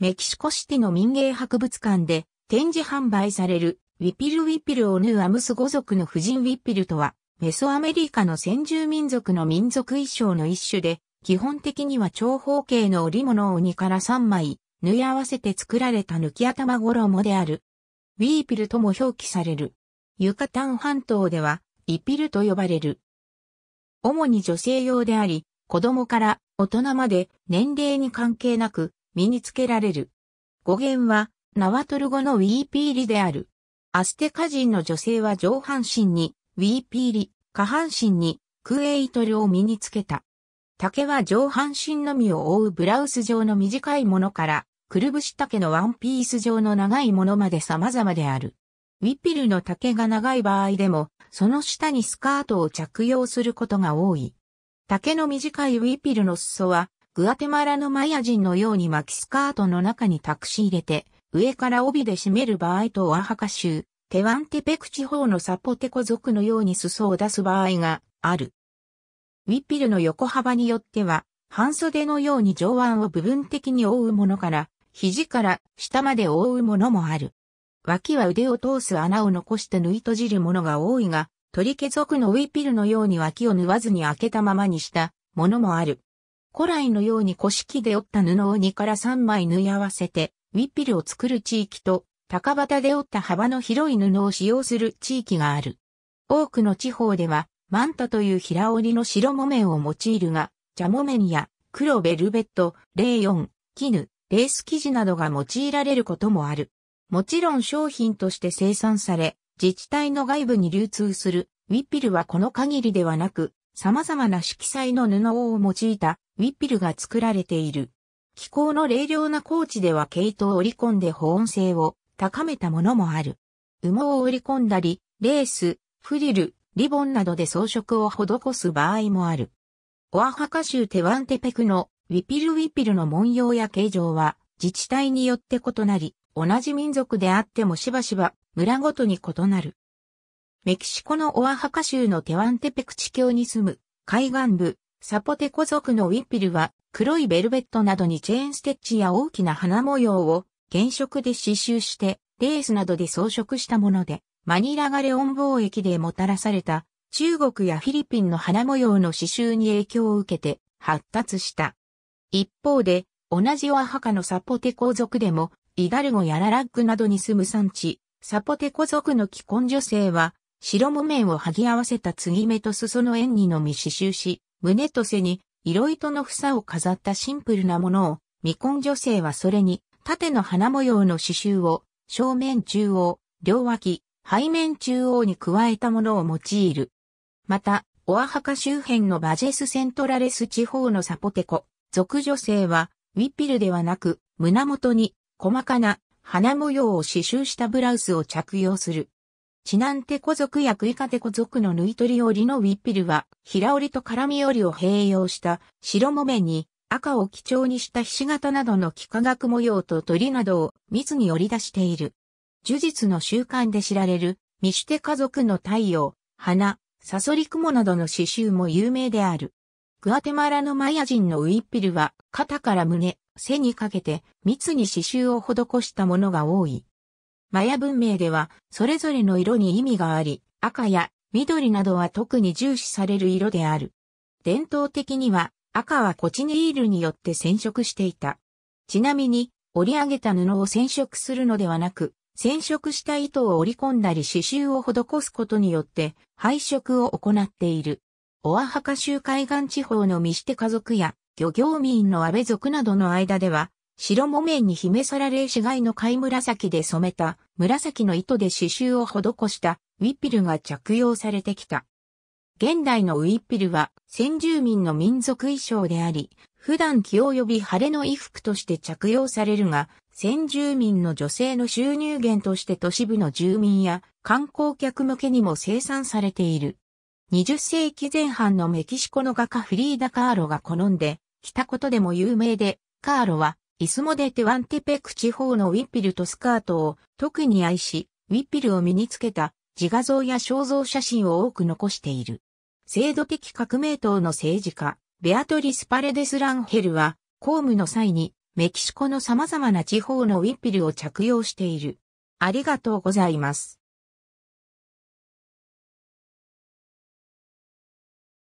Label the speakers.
Speaker 1: メキシコシティの民芸博物館で展示販売されるウィピルウィピルオヌうアムス語族の婦人ウィピルとはメソアメリカの先住民族の民族衣装の一種で基本的には長方形の織物を2から3枚縫い合わせて作られた抜き頭衣である。ウィーピルとも表記される。ユカタン半島ではイピルと呼ばれる。主に女性用であり、子供から大人まで年齢に関係なく身につけられる。語源は、ナワトル語のウィーピーリである。アステカ人の女性は上半身にウィーピーリ、下半身にクエイトルを身につけた。竹は上半身のみを覆うブラウス状の短いものから、くるぶし竹のワンピース状の長いものまで様々である。ウィピルの竹が長い場合でも、その下にスカートを着用することが多い。竹の短いウィピルの裾は、グアテマラのマヤ人のように巻きスカートの中に託し入れて、上から帯で締める場合とオアハカ州、テワンテペク地方のサポテコ族のように裾を出す場合がある。ウィッピルの横幅によっては、半袖のように上腕を部分的に覆うものから、肘から下まで覆うものもある。脇は腕を通す穴を残して縫い閉じるものが多いが、取り気族のウィッピルのように脇を縫わずに開けたままにしたものもある。古来のように古式で折った布を2から3枚縫い合わせて、ウィッピルを作る地域と、高畑で折った幅の広い布を使用する地域がある。多くの地方では、マンタという平織りの白木綿を用いるが、蛇木綿や黒ベルベット、レーヨン、絹、レース生地などが用いられることもある。もちろん商品として生産され、自治体の外部に流通するウィッピルはこの限りではなく、様々な色彩の布を用いたウィッピルが作られている。気候の冷涼な高地では毛糸を織り込んで保温性を高めたものもある。羽毛を織り込んだり、レース、フリル、リボンなどで装飾を施す場合もある。オアハカ州テワンテペクのウィピルウィピルの文様や形状は自治体によって異なり、同じ民族であってもしばしば村ごとに異なる。メキシコのオアハカ州のテワンテペク地境に住む海岸部サポテコ族のウィッピルは黒いベルベットなどにチェーンステッチや大きな花模様を原色で刺繍してレースなどで装飾したものでマニラガレオン貿易でもたらされた中国やフィリピンの花模様の刺繍に影響を受けて発達した。一方で同じワハカのサポテコ族でもイダルゴやララッグなどに住む産地サポテコ族の既婚女性は白木綿を剥ぎ合わせた継ぎ目と裾の縁にのみ刺繍し、胸と背に色糸の房を飾ったシンプルなものを、未婚女性はそれに縦の花模様の刺繍を正面中央、両脇、背面中央に加えたものを用いる。また、オアハカ周辺のバジェスセントラレス地方のサポテコ、族女性は、ウィッピルではなく、胸元に細かな花模様を刺繍したブラウスを着用する。チナンテコ族やクイカテコ族の縫い取り織りのウィッピルは、平織と絡み織りを併用した白もめに赤を基調にしたひし形などの幾何学模様と鳥などを密に織り出している。呪術の習慣で知られる、ミシュテ家族の太陽、花、サソリクモなどの刺繍も有名である。グアテマラのマヤ人のウィッピルは肩から胸、背にかけて密に刺繍を施したものが多い。マヤ文明では、それぞれの色に意味があり、赤や緑などは特に重視される色である。伝統的には、赤はコチニールによって染色していた。ちなみに、織り上げた布を染色するのではなく、染色した糸を織り込んだり刺繍を施すことによって配色を行っている。オアハカ州海岸地方のミシテ家族や漁業民の安倍族などの間では白木綿に姫皿霊死骸の貝紫で染めた、紫の糸で刺繍を施したウィッピルが着用されてきた。現代のウィッピルは先住民の民族衣装であり、普段着呼び晴れの衣服として着用されるが、先住民の女性の収入源として都市部の住民や観光客向けにも生産されている。20世紀前半のメキシコの画家フリーダ・カーロが好んで、着たことでも有名で、カーロはイスモデ・テワンテペク地方のウィッピルとスカートを特に愛し、ウィッピルを身につけた自画像や肖像写真を多く残している。制度的革命党の政治家、ベアトリス・パレデス・ランヘルは、公務の際にメキシコの様々な地方のウィッピルを着用している。ありがとうございます。